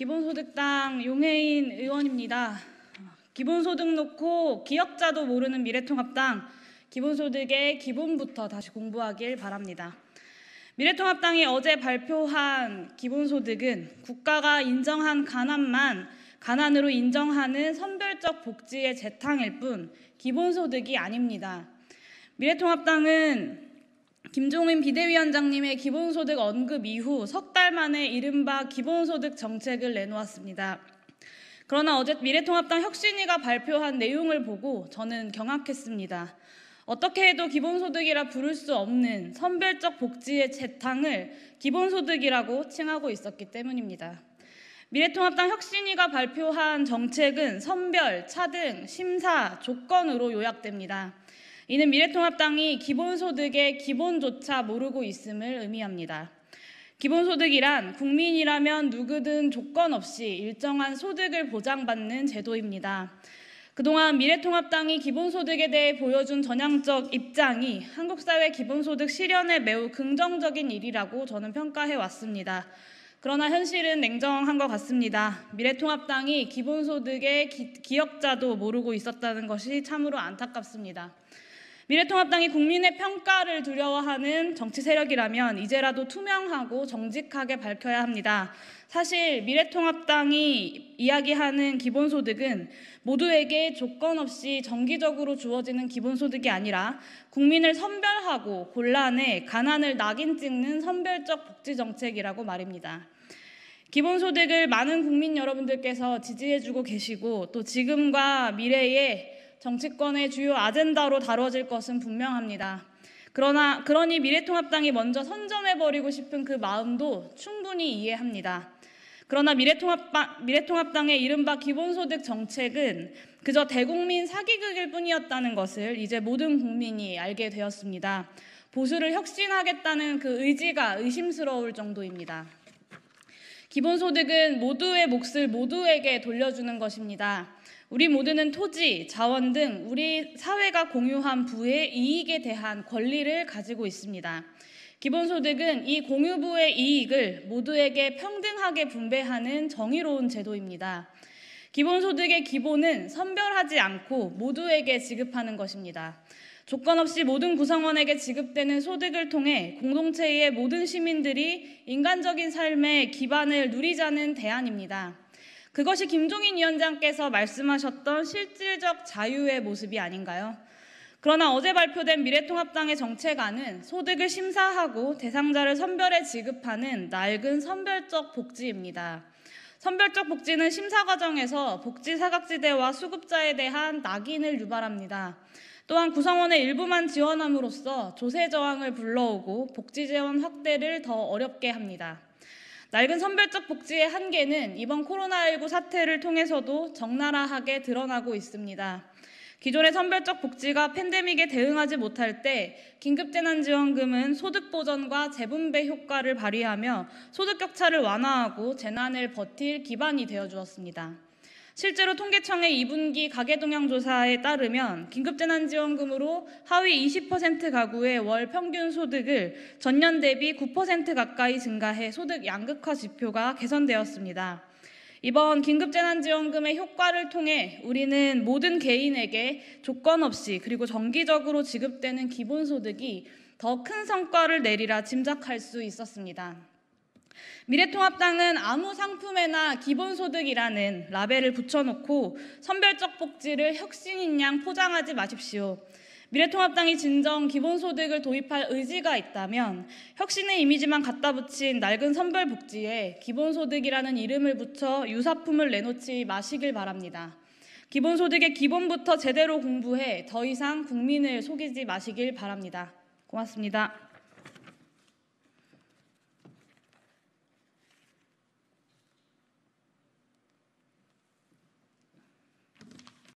기본소득당 용해인 의원입니다. 기본소득 놓고 기억자도 모르는 미래통합당 기본소득의 기본부터 다시 공부하길 바랍니다. 미래통합당이 어제 발표한 기본소득은 국가가 인정한 가난만 가난으로 인정하는 선별적 복지의 재탕일 뿐 기본소득이 아닙니다. 미래통합당은 김종인 비대위원장님의 기본소득 언급 이후 석 달 만에 이른바 기본소득 정책을 내놓았습니다. 그러나 어제 미래통합당 혁신위가 발표한 내용을 보고 저는 경악했습니다. 어떻게 해도 기본소득이라 부를 수 없는 선별적 복지의 재탕을 기본소득이라고 칭하고 있었기 때문입니다. 미래통합당 혁신위가 발표한 정책은 선별, 차등, 심사, 조건으로 요약됩니다. 이는 미래통합당이 기본소득의 기본조차 모르고 있음을 의미합니다. 기본소득이란 국민이라면 누구든 조건 없이 일정한 소득을 보장받는 제도입니다. 그동안 미래통합당이 기본소득에 대해 보여준 전향적 입장이 한국 사회 기본소득 실현에 매우 긍정적인 일이라고 저는 평가해 왔습니다. 그러나 현실은 냉정한 것 같습니다. 미래통합당이 기본소득의 기, 기억자도 모르고 있었다는 것이 참으로 안타깝습니다. 미래통합당이 국민의 평가를 두려워하는 정치 세력이라면 이제라도 투명하고 정직하게 밝혀야 합니다. 사실 미래통합당이 이야기하는 기본소득은 모두에게 조건 없이 정기적으로 주어지는 기본소득이 아니라 국민을 선별하고 곤란해 가난을 낙인 찍는 선별적 복지 정책이라고 말입니다. 기본소득을 많은 국민 여러분들께서 지지해주고 계시고 또 지금과 미래에 정치권의 주요 아젠다로 다뤄질 것은 분명합니다. 그러나 그러니 미래통합당이 먼저 선점해 버리고 싶은 그 마음도 충분히 이해합니다. 그러나 미래통합당, 미래통합당의 이른바 기본소득 정책은 그저 대국민 사기극일 뿐이었다는 것을 이제 모든 국민이 알게 되었습니다. 보수를 혁신하겠다는 그 의지가 의심스러울 정도입니다. 기본소득은 모두의 몫을 모두에게 돌려주는 것입니다. 우리 모두는 토지, 자원 등 우리 사회가 공유한 부의 이익에 대한 권리를 가지고 있습니다. 기본소득은 이 공유부의 이익을 모두에게 평등하게 분배하는 정의로운 제도입니다. 기본소득의 기본은 선별하지 않고 모두에게 지급하는 것입니다. 조건 없이 모든 구성원에게 지급되는 소득을 통해 공동체의 모든 시민들이 인간적인 삶의 기반을 누리자는 대안입니다. 그것이 김종인 위원장께서 말씀하셨던 실질적 자유의 모습이 아닌가요? 그러나 어제 발표된 미래통합당의 정책안은 소득을 심사하고 대상자를 선별해 지급하는 낡은 선별적 복지입니다. 선별적 복지는 심사 과정에서 복지 사각지대와 수급자에 대한 낙인을 유발합니다. 또한 구성원의 일부만 지원함으로써 조세 저항을 불러오고 복지 재원 확대를 더 어렵게 합니다. 낡은 선별적 복지의 한계는 이번 코로나19 사태를 통해서도 적나라하게 드러나고 있습니다. 기존의 선별적 복지가 팬데믹에 대응하지 못할 때 긴급재난지원금은 소득보전과 재분배 효과를 발휘하며 소득격차를 완화하고 재난을 버틸 기반이 되어 주었습니다. 실제로 통계청의 2분기 가계동향조사에 따르면 긴급재난지원금으로 하위 20% 가구의 월 평균 소득을 전년 대비 9% 가까이 증가해 소득 양극화 지표가 개선되었습니다. 이번 긴급재난지원금의 효과를 통해 우리는 모든 개인에게 조건 없이 그리고 정기적으로 지급되는 기본소득이 더 큰 성과를 내리라 짐작할 수 있었습니다. 미래통합당은 아무 상품에나 기본소득이라는 라벨을 붙여놓고 선별적 복지를 혁신인 양 포장하지 마십시오. 미래통합당이 진정 기본소득을 도입할 의지가 있다면 혁신의 이미지만 갖다 붙인 낡은 선별복지에 기본소득이라는 이름을 붙여 유사품을 내놓지 마시길 바랍니다. 기본소득의 기본부터 제대로 공부해 더 이상 국민을 속이지 마시길 바랍니다. 고맙습니다.